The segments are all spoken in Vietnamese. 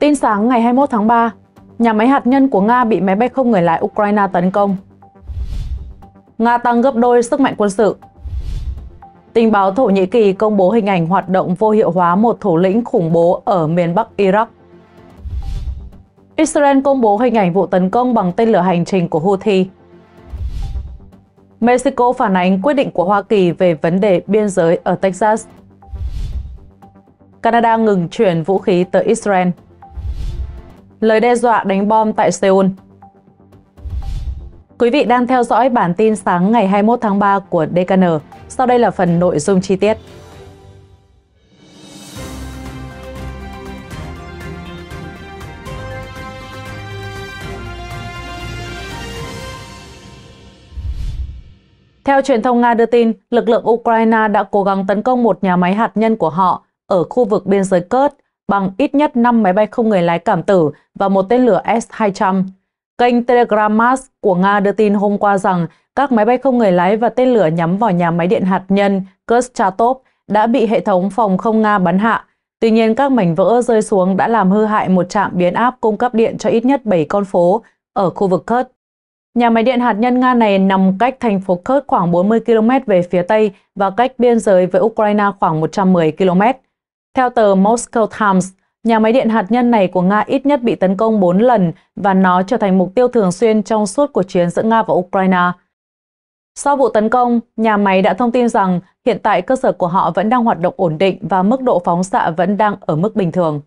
Tin sáng ngày 21 tháng 3, nhà máy hạt nhân của Nga bị máy bay không người lái Ukraine tấn công. Nga tăng gấp đôi sức mạnh quân sự. Tình báo Thổ Nhĩ Kỳ công bố hình ảnh hoạt động vô hiệu hóa một thủ lĩnh khủng bố ở miền Bắc Iraq. Israel công bố hình ảnh vụ tấn công bằng tên lửa hành trình của Houthi. Mexico phản ánh quyết định của Hoa Kỳ về vấn đề biên giới ở Texas. Canada ngừng chuyển vũ khí tới Israel lời đe dọa đánh bom tại Seoul. Quý vị đang theo dõi bản tin sáng ngày 21 tháng 3 của DKN. Sau đây là phần nội dung chi tiết. Theo truyền thông Nga đưa tin, lực lượng Ukraine đã cố gắng tấn công một nhà máy hạt nhân của họ ở khu vực biên giới Kurd bằng ít nhất 5 máy bay không người lái cảm tử và một tên lửa S-200. Kênh Telegramas của Nga đưa tin hôm qua rằng các máy bay không người lái và tên lửa nhắm vào nhà máy điện hạt nhân Kurchatov đã bị hệ thống phòng không Nga bắn hạ. Tuy nhiên, các mảnh vỡ rơi xuống đã làm hư hại một trạm biến áp cung cấp điện cho ít nhất 7 con phố ở khu vực Kurd. Nhà máy điện hạt nhân Nga này nằm cách thành phố Kurd khoảng 40 km về phía Tây và cách biên giới với Ukraine khoảng 110 km. Theo tờ Moscow Times, nhà máy điện hạt nhân này của Nga ít nhất bị tấn công 4 lần và nó trở thành mục tiêu thường xuyên trong suốt cuộc chiến giữa Nga và Ukraine. Sau vụ tấn công, nhà máy đã thông tin rằng hiện tại cơ sở của họ vẫn đang hoạt động ổn định và mức độ phóng xạ vẫn đang ở mức bình thường.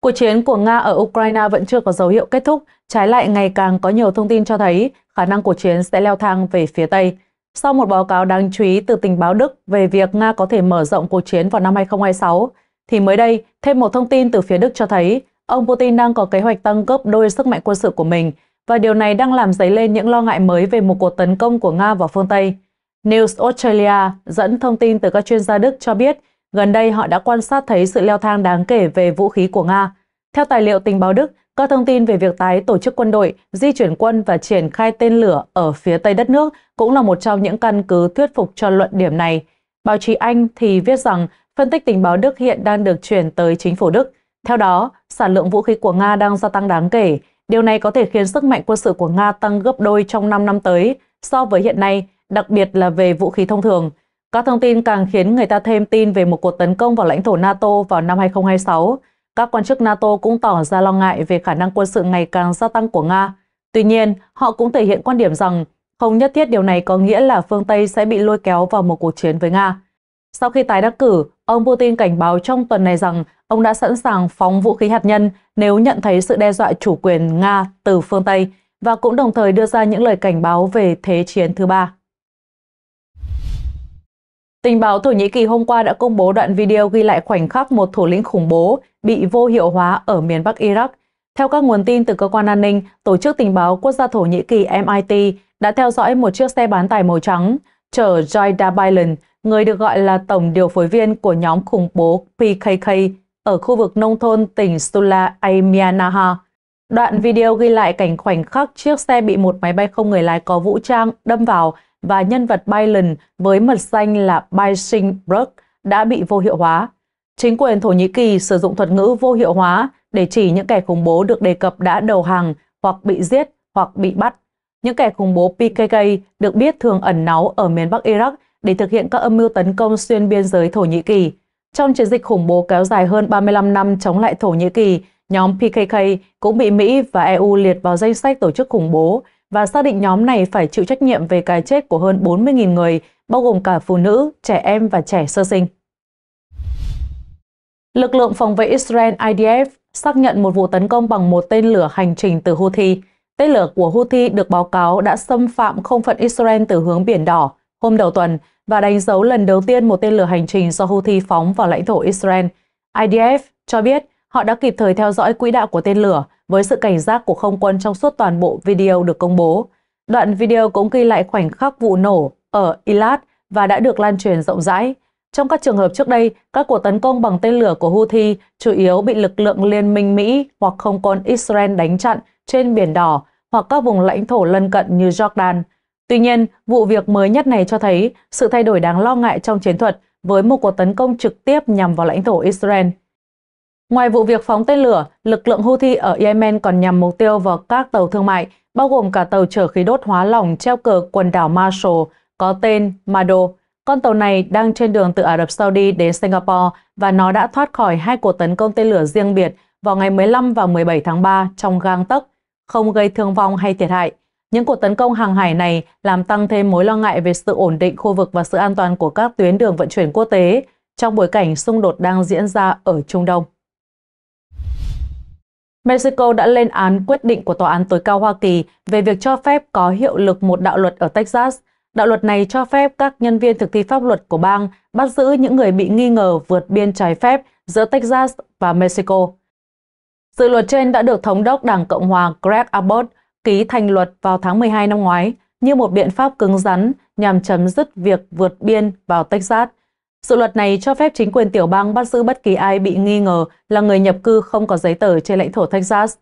Cuộc chiến của Nga ở Ukraine vẫn chưa có dấu hiệu kết thúc, trái lại ngày càng có nhiều thông tin cho thấy khả năng cuộc chiến sẽ leo thang về phía Tây sau một báo cáo đáng chú ý từ tình báo Đức về việc Nga có thể mở rộng cuộc chiến vào năm 2026, thì mới đây, thêm một thông tin từ phía Đức cho thấy ông Putin đang có kế hoạch tăng gấp đôi sức mạnh quân sự của mình và điều này đang làm dấy lên những lo ngại mới về một cuộc tấn công của Nga vào phương Tây. News Australia dẫn thông tin từ các chuyên gia Đức cho biết gần đây họ đã quan sát thấy sự leo thang đáng kể về vũ khí của Nga. Theo tài liệu tình báo Đức, các thông tin về việc tái tổ chức quân đội, di chuyển quân và triển khai tên lửa ở phía tây đất nước cũng là một trong những căn cứ thuyết phục cho luận điểm này. Báo chí Anh thì viết rằng phân tích tình báo Đức hiện đang được chuyển tới chính phủ Đức. Theo đó, sản lượng vũ khí của Nga đang gia tăng đáng kể. Điều này có thể khiến sức mạnh quân sự của Nga tăng gấp đôi trong 5 năm tới so với hiện nay, đặc biệt là về vũ khí thông thường. Các thông tin càng khiến người ta thêm tin về một cuộc tấn công vào lãnh thổ NATO vào năm 2026. Các quan chức NATO cũng tỏ ra lo ngại về khả năng quân sự ngày càng gia tăng của Nga. Tuy nhiên, họ cũng thể hiện quan điểm rằng không nhất thiết điều này có nghĩa là phương Tây sẽ bị lôi kéo vào một cuộc chiến với Nga. Sau khi tái đắc cử, ông Putin cảnh báo trong tuần này rằng ông đã sẵn sàng phóng vũ khí hạt nhân nếu nhận thấy sự đe dọa chủ quyền Nga từ phương Tây và cũng đồng thời đưa ra những lời cảnh báo về thế chiến thứ ba. Tình báo Thổ Nhĩ Kỳ hôm qua đã công bố đoạn video ghi lại khoảnh khắc một thủ lĩnh khủng bố bị vô hiệu hóa ở miền Bắc Iraq. Theo các nguồn tin từ cơ quan an ninh, Tổ chức Tình báo Quốc gia Thổ Nhĩ Kỳ MIT đã theo dõi một chiếc xe bán tải màu trắng chở Joyda Biden, người được gọi là tổng điều phối viên của nhóm khủng bố PKK ở khu vực nông thôn tỉnh Stula Aymianaha. Đoạn video ghi lại cảnh khoảnh khắc chiếc xe bị một máy bay không người lái có vũ trang đâm vào và nhân vật Biden với mật danh là Bysingberg đã bị vô hiệu hóa. Chính quyền Thổ Nhĩ Kỳ sử dụng thuật ngữ vô hiệu hóa để chỉ những kẻ khủng bố được đề cập đã đầu hàng hoặc bị giết hoặc bị bắt. Những kẻ khủng bố PKK được biết thường ẩn náu ở miền Bắc Iraq để thực hiện các âm mưu tấn công xuyên biên giới Thổ Nhĩ Kỳ. Trong chiến dịch khủng bố kéo dài hơn 35 năm chống lại Thổ Nhĩ Kỳ, nhóm PKK cũng bị Mỹ và EU liệt vào danh sách tổ chức khủng bố và xác định nhóm này phải chịu trách nhiệm về cái chết của hơn 40.000 người, bao gồm cả phụ nữ, trẻ em và trẻ sơ sinh. Lực lượng phòng vệ Israel IDF xác nhận một vụ tấn công bằng một tên lửa hành trình từ Houthi. Tên lửa của Houthi được báo cáo đã xâm phạm không phận Israel từ hướng Biển Đỏ hôm đầu tuần và đánh dấu lần đầu tiên một tên lửa hành trình do Houthi phóng vào lãnh thổ Israel. IDF cho biết Họ đã kịp thời theo dõi quỹ đạo của tên lửa với sự cảnh giác của không quân trong suốt toàn bộ video được công bố. Đoạn video cũng ghi lại khoảnh khắc vụ nổ ở Ilat và đã được lan truyền rộng rãi. Trong các trường hợp trước đây, các cuộc tấn công bằng tên lửa của Houthi chủ yếu bị lực lượng liên minh Mỹ hoặc không quân Israel đánh chặn trên Biển Đỏ hoặc các vùng lãnh thổ lân cận như Jordan. Tuy nhiên, vụ việc mới nhất này cho thấy sự thay đổi đáng lo ngại trong chiến thuật với một cuộc tấn công trực tiếp nhằm vào lãnh thổ Israel. Ngoài vụ việc phóng tên lửa, lực lượng Houthi ở Yemen còn nhằm mục tiêu vào các tàu thương mại, bao gồm cả tàu chở khí đốt hóa lỏng treo cờ quần đảo Marshall có tên Mado. Con tàu này đang trên đường từ Ả Rập Saudi đến Singapore và nó đã thoát khỏi hai cuộc tấn công tên lửa riêng biệt vào ngày 15 và 17 tháng 3 trong gang tấc, không gây thương vong hay thiệt hại. Những cuộc tấn công hàng hải này làm tăng thêm mối lo ngại về sự ổn định khu vực và sự an toàn của các tuyến đường vận chuyển quốc tế trong bối cảnh xung đột đang diễn ra ở Trung Đông. Mexico đã lên án quyết định của Tòa án tối cao Hoa Kỳ về việc cho phép có hiệu lực một đạo luật ở Texas. Đạo luật này cho phép các nhân viên thực thi pháp luật của bang bắt giữ những người bị nghi ngờ vượt biên trái phép giữa Texas và Mexico. Dự luật trên đã được Thống đốc Đảng Cộng hòa Greg Abbott ký thành luật vào tháng 12 năm ngoái như một biện pháp cứng rắn nhằm chấm dứt việc vượt biên vào Texas – sự luật này cho phép chính quyền tiểu bang bắt giữ bất kỳ ai bị nghi ngờ là người nhập cư không có giấy tờ trên lãnh thổ Texas.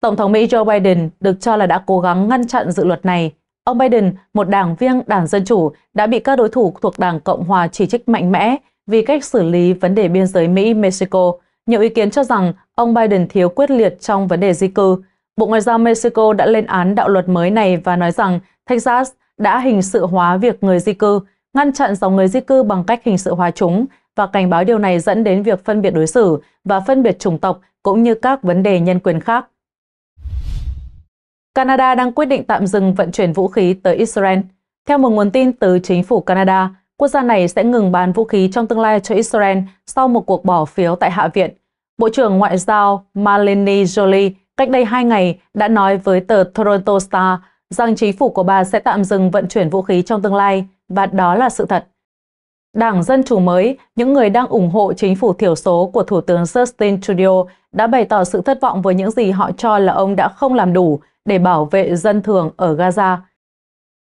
Tổng thống Mỹ Joe Biden được cho là đã cố gắng ngăn chặn dự luật này. Ông Biden, một đảng viên đảng Dân Chủ, đã bị các đối thủ thuộc đảng Cộng Hòa chỉ trích mạnh mẽ vì cách xử lý vấn đề biên giới Mỹ-Mexico. Nhiều ý kiến cho rằng ông Biden thiếu quyết liệt trong vấn đề di cư. Bộ Ngoại giao Mexico đã lên án đạo luật mới này và nói rằng Texas đã hình sự hóa việc người di cư, ngăn chặn dòng người di cư bằng cách hình sự hóa chúng và cảnh báo điều này dẫn đến việc phân biệt đối xử và phân biệt chủng tộc cũng như các vấn đề nhân quyền khác. Canada đang quyết định tạm dừng vận chuyển vũ khí tới Israel. Theo một nguồn tin từ chính phủ Canada, quốc gia này sẽ ngừng bán vũ khí trong tương lai cho Israel sau một cuộc bỏ phiếu tại Hạ viện. Bộ trưởng Ngoại giao Malini Jolie cách đây hai ngày đã nói với tờ Toronto Star rằng chính phủ của bà sẽ tạm dừng vận chuyển vũ khí trong tương lai và đó là sự thật. Đảng Dân Chủ mới, những người đang ủng hộ chính phủ thiểu số của Thủ tướng Justin Trudeau đã bày tỏ sự thất vọng với những gì họ cho là ông đã không làm đủ để bảo vệ dân thường ở Gaza.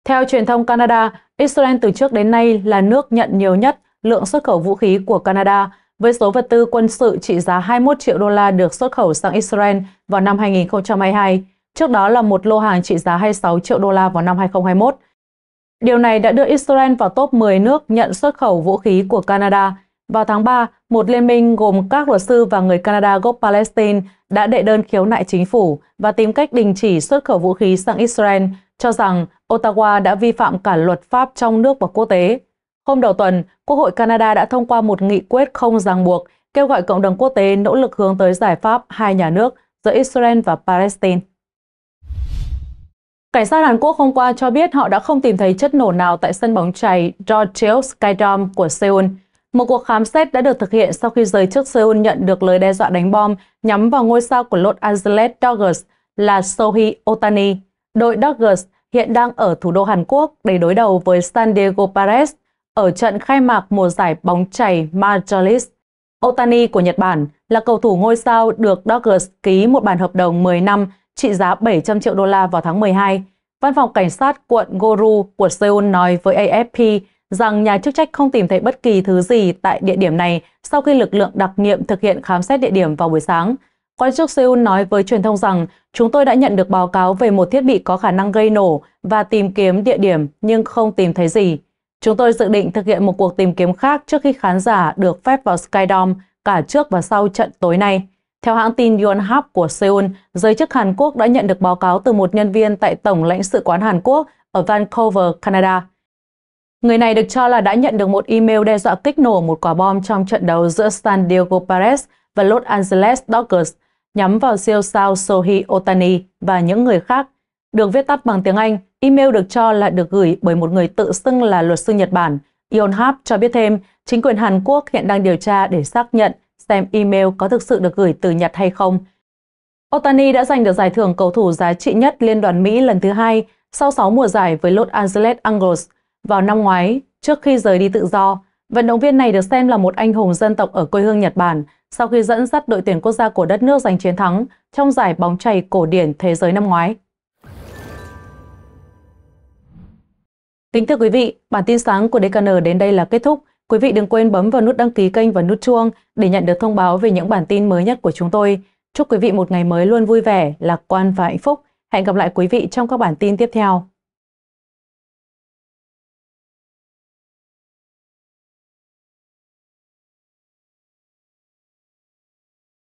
Theo truyền thông Canada, Israel từ trước đến nay là nước nhận nhiều nhất lượng xuất khẩu vũ khí của Canada với số vật tư quân sự trị giá 21 triệu đô la được xuất khẩu sang Israel vào năm 2022, trước đó là một lô hàng trị giá 26 triệu đô la vào năm 2021. Điều này đã đưa Israel vào top 10 nước nhận xuất khẩu vũ khí của Canada. Vào tháng 3, một liên minh gồm các luật sư và người Canada gốc Palestine đã đệ đơn khiếu nại chính phủ và tìm cách đình chỉ xuất khẩu vũ khí sang Israel, cho rằng Ottawa đã vi phạm cả luật pháp trong nước và quốc tế. Hôm đầu tuần, Quốc hội Canada đã thông qua một nghị quyết không ràng buộc kêu gọi cộng đồng quốc tế nỗ lực hướng tới giải pháp hai nhà nước giữa Israel và Palestine. Cảnh sát Hàn Quốc hôm qua cho biết họ đã không tìm thấy chất nổ nào tại sân bóng chày Docheo Skydome của Seoul. Một cuộc khám xét đã được thực hiện sau khi giới chức Seoul nhận được lời đe dọa đánh bom nhắm vào ngôi sao của Los Angeles Dodgers là Sohi Otani. Đội Dodgers hiện đang ở thủ đô Hàn Quốc để đối đầu với San Diego Padres ở trận khai mạc mùa giải bóng chày Major League. Otani của Nhật Bản là cầu thủ ngôi sao được Dodgers ký một bản hợp đồng 10 năm trị giá 700 triệu đô la vào tháng 12. Văn phòng Cảnh sát quận Goru của Seoul nói với AFP rằng nhà chức trách không tìm thấy bất kỳ thứ gì tại địa điểm này sau khi lực lượng đặc nhiệm thực hiện khám xét địa điểm vào buổi sáng. Quan chức Seoul nói với truyền thông rằng chúng tôi đã nhận được báo cáo về một thiết bị có khả năng gây nổ và tìm kiếm địa điểm nhưng không tìm thấy gì. Chúng tôi dự định thực hiện một cuộc tìm kiếm khác trước khi khán giả được phép vào Skydome cả trước và sau trận tối nay. Theo hãng tin Yonhap của Seoul, giới chức Hàn Quốc đã nhận được báo cáo từ một nhân viên tại Tổng lãnh sự quán Hàn Quốc ở Vancouver, Canada. Người này được cho là đã nhận được một email đe dọa kích nổ một quả bom trong trận đấu giữa San Diego Padres và Los Angeles Dodgers nhắm vào siêu sao Sohi Otani và những người khác. Được viết tắt bằng tiếng Anh, email được cho là được gửi bởi một người tự xưng là luật sư Nhật Bản. Yonhap cho biết thêm, chính quyền Hàn Quốc hiện đang điều tra để xác nhận xem email có thực sự được gửi từ Nhật hay không. Otani đã giành được giải thưởng cầu thủ giá trị nhất Liên đoàn Mỹ lần thứ hai sau 6 mùa giải với Los Angeles Angels vào năm ngoái trước khi rời đi tự do. Vận động viên này được xem là một anh hùng dân tộc ở quê hương Nhật Bản sau khi dẫn dắt đội tuyển quốc gia của đất nước giành chiến thắng trong giải bóng chày cổ điển thế giới năm ngoái. Kính thưa quý vị, bản tin sáng của DKN đến đây là kết thúc. Quý vị đừng quên bấm vào nút đăng ký kênh và nút chuông để nhận được thông báo về những bản tin mới nhất của chúng tôi. Chúc quý vị một ngày mới luôn vui vẻ, lạc quan và hạnh phúc. Hẹn gặp lại quý vị trong các bản tin tiếp theo.